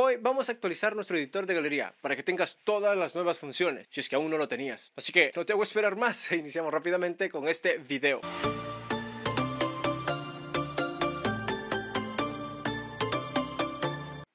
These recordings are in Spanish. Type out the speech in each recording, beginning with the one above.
Hoy vamos a actualizar nuestro editor de galería para que tengas todas las nuevas funciones, si es que aún no lo tenías. Así que no te hago esperar más e iniciamos rápidamente con este video.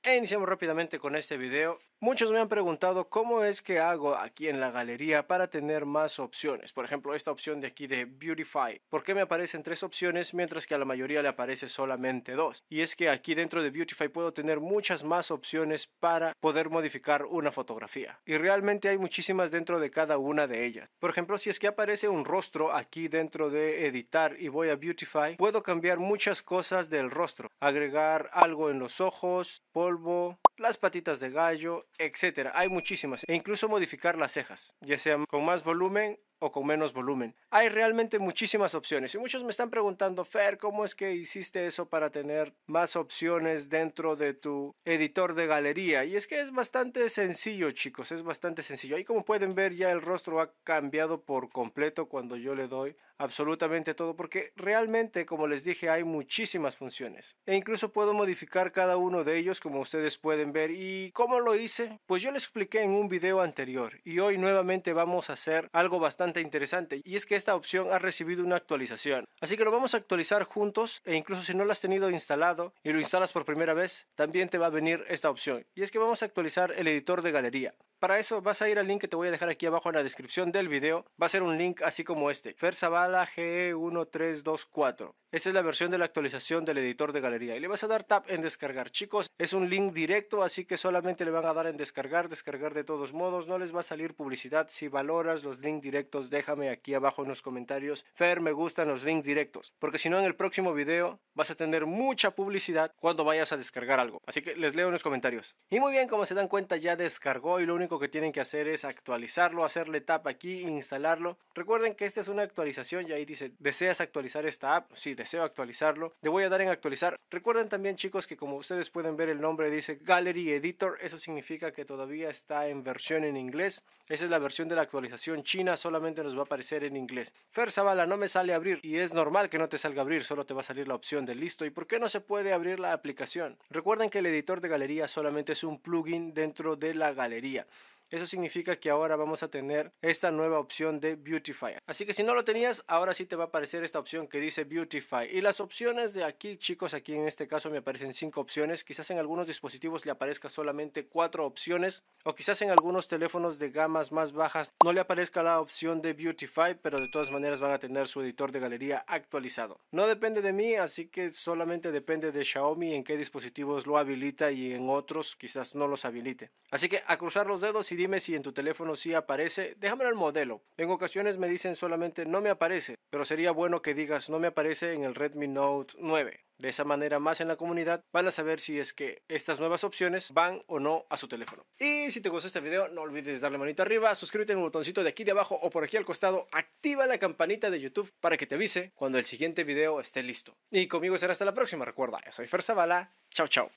E iniciamos rápidamente con este video Muchos me han preguntado cómo es que hago aquí en la galería para tener más opciones. Por ejemplo, esta opción de aquí de Beautify. ¿Por qué me aparecen tres opciones mientras que a la mayoría le aparece solamente dos? Y es que aquí dentro de Beautify puedo tener muchas más opciones para poder modificar una fotografía. Y realmente hay muchísimas dentro de cada una de ellas. Por ejemplo, si es que aparece un rostro aquí dentro de editar y voy a Beautify, puedo cambiar muchas cosas del rostro. Agregar algo en los ojos, polvo, las patitas de gallo, etc. Hay muchísimas. E incluso modificar las cejas, ya sea con más volumen o con menos volumen. Hay realmente muchísimas opciones y muchos me están preguntando, Fer, ¿cómo es que hiciste eso para tener más opciones dentro de tu editor de galería? Y es que es bastante sencillo, chicos, es bastante sencillo. y como pueden ver ya el rostro ha cambiado por completo cuando yo le doy absolutamente todo porque realmente, como les dije, hay muchísimas funciones. E incluso puedo modificar cada uno de ellos como ustedes pueden ver. ¿Y cómo lo hice? Pues yo les expliqué en un video anterior y hoy nuevamente vamos a hacer algo bastante interesante y es que esta opción ha recibido una actualización. Así que lo vamos a actualizar juntos e incluso si no lo has tenido instalado y lo instalas por primera vez, también te va a venir esta opción. Y es que vamos a actualizar el editor de galería. Para eso vas a ir al link que te voy a dejar aquí abajo en la descripción del video. Va a ser un link así como este, Zavala GE1324. Esa es la versión de la actualización del editor de galería. Y le vas a dar tap en descargar. Chicos, es un link directo, así que solamente le van a dar en descargar, descargar de todos modos. No les va a salir publicidad. Si valoras los links directos, déjame aquí abajo en los comentarios. Fer, me gustan los links directos. Porque si no, en el próximo video vas a tener mucha publicidad cuando vayas a descargar algo. Así que les leo en los comentarios. Y muy bien, como se dan cuenta, ya descargó y lo único que tienen que hacer es actualizarlo, hacerle tap aquí, instalarlo. Recuerden que esta es una actualización y ahí dice, ¿deseas actualizar esta app? Sí, deseo actualizarlo. Le voy a dar en actualizar. Recuerden también chicos que como ustedes pueden ver el nombre dice Gallery Editor. Eso significa que todavía está en versión en inglés. Esa es la versión de la actualización china, solamente nos va a aparecer en inglés. Fer Zavala, no me sale abrir y es normal que no te salga abrir, solo te va a salir la opción de listo. ¿Y por qué no se puede abrir la aplicación? Recuerden que el editor de galería solamente es un plugin dentro de la galería. Eso significa que ahora vamos a tener esta nueva opción de Beautify. Así que si no lo tenías, ahora sí te va a aparecer esta opción que dice Beautify. Y las opciones de aquí, chicos, aquí en este caso me aparecen cinco opciones. Quizás en algunos dispositivos le aparezca solamente cuatro opciones. O quizás en algunos teléfonos de gamas más bajas no le aparezca la opción de Beautify, pero de todas maneras van a tener su editor de galería actualizado. No depende de mí, así que solamente depende de Xiaomi en qué dispositivos lo habilita y en otros quizás no los habilite. Así que a cruzar los dedos y dime si en tu teléfono sí aparece, déjame el modelo. En ocasiones me dicen solamente no me aparece, pero sería bueno que digas no me aparece en el Redmi Note 9. De esa manera más en la comunidad van a saber si es que estas nuevas opciones van o no a su teléfono. Y si te gustó este video no olvides darle manito arriba, suscríbete en el botoncito de aquí de abajo o por aquí al costado, activa la campanita de YouTube para que te avise cuando el siguiente video esté listo. Y conmigo será hasta la próxima, recuerda, yo soy Fer Zavala, chao chao.